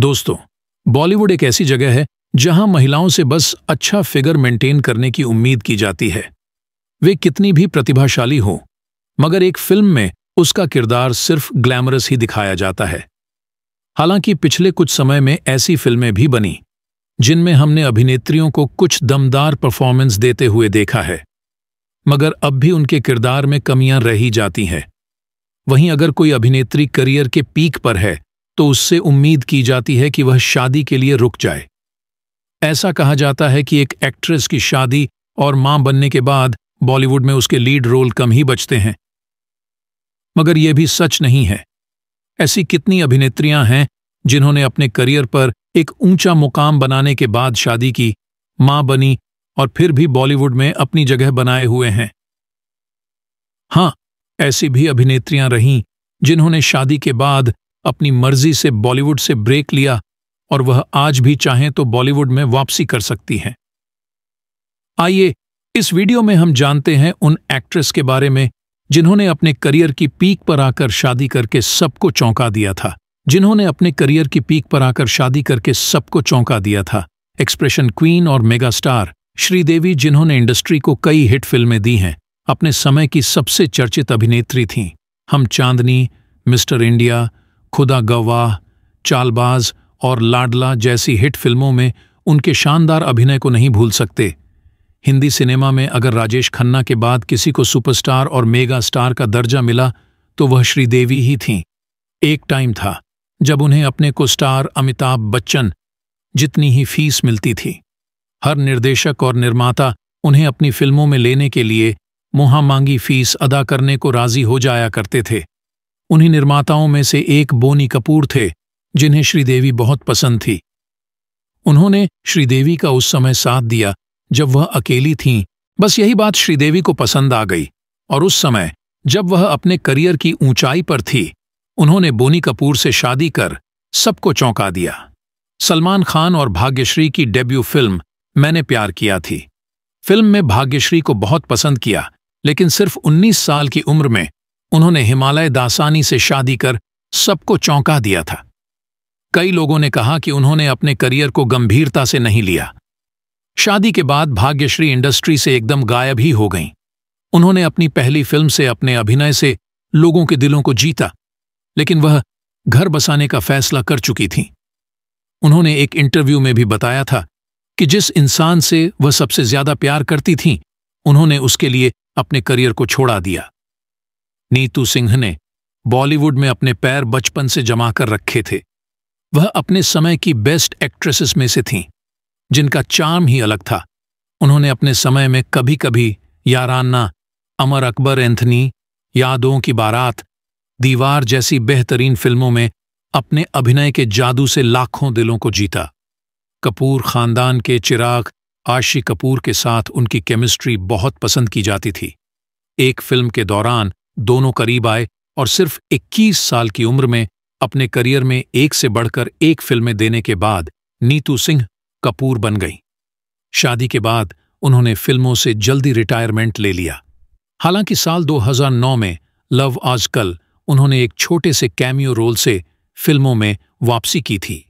दोस्तों बॉलीवुड एक ऐसी जगह है जहां महिलाओं से बस अच्छा फिगर मेंटेन करने की उम्मीद की जाती है वे कितनी भी प्रतिभाशाली हों मगर एक फिल्म में उसका किरदार सिर्फ ग्लैमरस ही दिखाया जाता है हालांकि पिछले कुछ समय में ऐसी फिल्में भी बनी जिनमें हमने अभिनेत्रियों को कुछ दमदार परफॉर्मेंस देते हुए देखा है मगर अब भी उनके किरदार में कमियां रही जाती हैं वहीं अगर कोई अभिनेत्री करियर के पीक पर है तो उससे उम्मीद की जाती है कि वह शादी के लिए रुक जाए ऐसा कहा जाता है कि एक एक्ट्रेस की शादी और मां बनने के बाद बॉलीवुड में उसके लीड रोल कम ही बचते हैं मगर यह भी सच नहीं है ऐसी कितनी अभिनेत्रियां हैं जिन्होंने अपने करियर पर एक ऊंचा मुकाम बनाने के बाद शादी की मां बनी और फिर भी बॉलीवुड में अपनी जगह बनाए हुए हैं हां ऐसी भी अभिनेत्रियां रहीं जिन्होंने शादी के बाद अपनी मर्जी से बॉलीवुड से ब्रेक लिया और वह आज भी चाहें तो बॉलीवुड में वापसी कर सकती हैं आइए इस वीडियो में हम जानते हैं उन एक्ट्रेस के बारे में जिन्होंने अपने करियर की पीक पर आकर शादी करके सबको चौंका दिया था जिन्होंने अपने करियर की पीक पर आकर शादी करके सबको चौंका दिया था एक्सप्रेशन क्वीन और मेगा स्टार श्रीदेवी जिन्होंने इंडस्ट्री को कई हिट फिल्में दी हैं अपने समय की सबसे चर्चित अभिनेत्री थीं हम चांदनी मिस्टर इंडिया खुदा गवाह चालबाज और लाडला जैसी हिट फिल्मों में उनके शानदार अभिनय को नहीं भूल सकते हिंदी सिनेमा में अगर राजेश खन्ना के बाद किसी को सुपरस्टार और मेगा स्टार का दर्जा मिला तो वह श्रीदेवी ही थीं एक टाइम था जब उन्हें अपने को स्टार अमिताभ बच्चन जितनी ही फीस मिलती थी हर निर्देशक और निर्माता उन्हें अपनी फिल्मों में लेने के लिए मुहामांगी फीस अदा करने को राजी हो जाया करते थे उन्हीं निर्माताओं में से एक बोनी कपूर थे जिन्हें श्रीदेवी बहुत पसंद थी उन्होंने श्रीदेवी का उस समय साथ दिया जब वह अकेली थीं बस यही बात श्रीदेवी को पसंद आ गई और उस समय जब वह अपने करियर की ऊंचाई पर थी उन्होंने बोनी कपूर से शादी कर सबको चौंका दिया सलमान खान और भाग्यश्री की डेब्यू फिल्म मैंने प्यार किया थी फिल्म में भाग्यश्री को बहुत पसंद किया लेकिन सिर्फ 19 साल की उम्र में उन्होंने हिमालय दासानी से शादी कर सबको चौंका दिया था कई लोगों ने कहा कि उन्होंने अपने करियर को गंभीरता से नहीं लिया शादी के बाद भाग्यश्री इंडस्ट्री से एकदम गायब ही हो गईं उन्होंने अपनी पहली फिल्म से अपने अभिनय से लोगों के दिलों को जीता लेकिन वह घर बसाने का फैसला कर चुकी थीं उन्होंने एक इंटरव्यू में भी बताया था कि जिस इंसान से वह सबसे ज्यादा प्यार करती थीं उन्होंने उसके लिए अपने करियर को छोड़ा दिया नीतू सिंह ने बॉलीवुड में अपने पैर बचपन से जमा कर रखे थे वह अपने समय की बेस्ट एक्ट्रेसेस में से थीं जिनका चार्म ही अलग था उन्होंने अपने समय में कभी कभी याराना अमर अकबर एंथनी यादों की बारात दीवार जैसी बेहतरीन फिल्मों में अपने अभिनय के जादू से लाखों दिलों को जीता कपूर खानदान के चिराग आशी कपूर के साथ उनकी केमिस्ट्री बहुत पसंद की जाती थी एक फिल्म के दौरान दोनों करीब आए और सिर्फ 21 साल की उम्र में अपने करियर में एक से बढ़कर एक फिल्में देने के बाद नीतू सिंह कपूर बन गई शादी के बाद उन्होंने फिल्मों से जल्दी रिटायरमेंट ले लिया हालांकि साल 2009 में लव आजकल उन्होंने एक छोटे से कैमियो रोल से फिल्मों में वापसी की थी